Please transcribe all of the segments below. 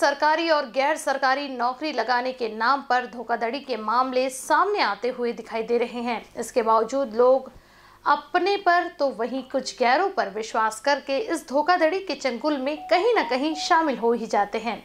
सरकारी और गैर सरकारी नौकरी लगाने के नाम पर धोखाधड़ी के मामले सामने आते हुए दिखाई दे रहे हैं इसके बावजूद लोग अपने पर तो वहीं कुछ गैरों पर विश्वास करके इस धोखाधड़ी के चंगुल में कहीं ना कहीं शामिल हो ही जाते हैं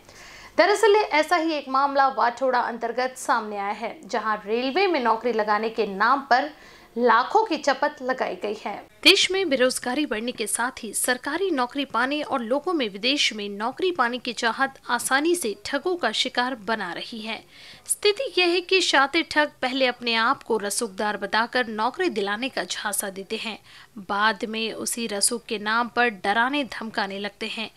दरअसल ऐसा ही एक मामला वाठोड़ा अंतर्गत सामने आया है जहां रेलवे में नौकरी लगाने के नाम पर लाखों की चपत लगाई गई है देश में बेरोजगारी बढ़ने के साथ ही सरकारी नौकरी पाने और लोगों में विदेश में नौकरी पाने की चाहत आसानी से ठगों का शिकार बना रही है स्थिति यह है कि शातिर ठग पहले अपने आप को रसूखदार बताकर नौकरी दिलाने का झांसा देते हैं बाद में उसी रसूख के नाम पर डराने धमकाने लगते हैं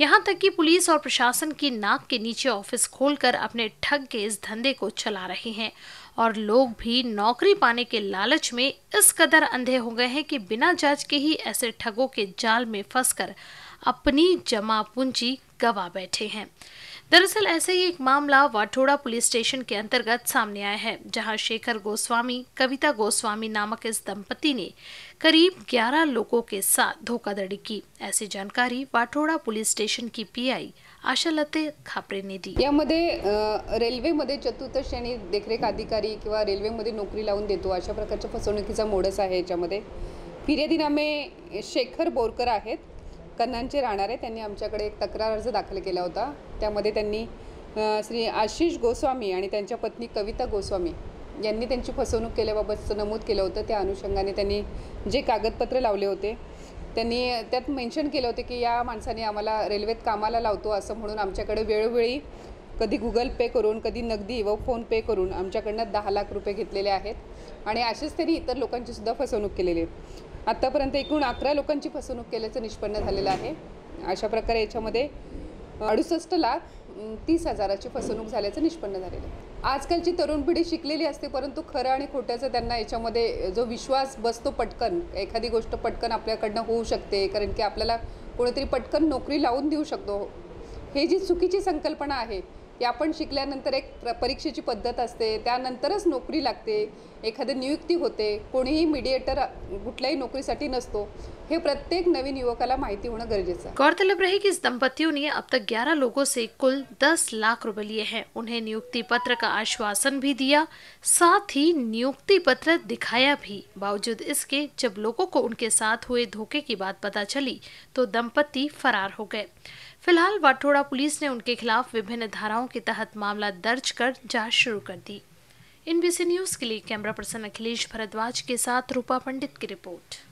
यहाँ तक कि पुलिस और प्रशासन की नाक के नीचे ऑफिस खोलकर अपने ठग के इस धंधे को चला रहे हैं और लोग भी नौकरी पाने के लालच में इस कदर अंधे हो गए हैं कि बिना जांच के ही ऐसे ठगों के जाल में फंसकर अपनी जमा पूंजी गवा बैठे हैं दरअसल ऐसे ही एक मामला वाठोड़ा पुलिस स्टेशन के अंतर्गत सामने आया है जहां शेखर गोस्वामी कविता गोस्वामी नामक इस दंपति ने करीब 11 लोगों के साथ धोखाधड़ी की ऐसी जानकारी वाठोड़ा पुलिस स्टेशन की पीआई आशा लते खापरे ने दी यामध्ये रेल्वेमध्ये चतुर्थ श्रेणी देखरेख अधिकारी किंवा रेल्वेमध्ये नोकरी लावून देतो अशा प्रकारच्या फसवणुकीचा मोडच आहे याच्यामध्ये फिर्यादीनामे शेखर बोरकर आहेत कन्हांचे राहणारे त्यांनी आमच्याकडे एक तक्रार अर्ज दाखल केला होता त्यामध्ये त्यांनी श्री आशिष गोस्वामी आणि त्यांच्या पत्नी कविता गोस्वामी यांनी त्यांची फसवणूक केल्याबाबतचं नमूद केलं होतं त्या अनुषंगाने त्यांनी जे कागदपत्र लावले होते त्यांनी त्यात मेन्शन केलं होतं की या माणसाने आम्हाला रेल्वेत कामाला लावतो असं म्हणून आमच्याकडे वेळोवेळी कधी गुगल पे करून कधी नगदी व फोनपे करून आमच्याकडनं दहा लाख रुपये घेतलेले आहेत आणि असेच त्यांनी इतर लोकांची सुद्धा फसवणूक केलेली आहे आत्तापर्यंत एकूण अकरा लोकांची फसवणूक केल्याचं निष्पन्न झालेलं आहे अशा प्रकारे याच्यामध्ये अडुसष्ट लाख तीस हजाराची फसवणूक झाल्याचं निष्पन्न झालेलं आहे आजकालची तरुण पिढी शिकलेली असते परंतु खरं आणि खोट्याचं त्यांना याच्यामध्ये जो विश्वास बसतो पटकन एखादी गोष्ट पटकन आपल्याकडनं होऊ शकते कारण की आपल्याला कोणीतरी पटकन नोकरी लावून देऊ शकतो हे जी चुकीची संकल्पना आहे या शिकल्यानंतर एक प्र परीक्षेची पद्धत असते त्यानंतरच नोकरी लागते एखादी नियुक्ती होते कोणीही मीडिएटर कुठल्याही नौकरीसाठी नसतो हे प्रत्येक नवीन युवकाला माहिती होना गरजेचं गौरतलब रही कि इस दंपतियों ने अब तक 11 लोगों से कुल 10 लाख रुपए लिए हैं उन्हें नियुक्ति पत्र का आश्वासन भी दिया साथ ही नियुक्ति पत्र दिखाया भी बावजूद इसके जब लोगों को उनके साथ हुए धोखे की बात पता चली तो दंपति फरार हो गए फिलहाल वाठोड़ा पुलिस ने उनके खिलाफ विभिन्न धाराओं के तहत मामला दर्ज कर जांच शुरू कर दी इन न्यूज़ के लिए कैमरा पर्सन अखिलेश भरद्वाज के साथ रूपा पंडित की रिपोर्ट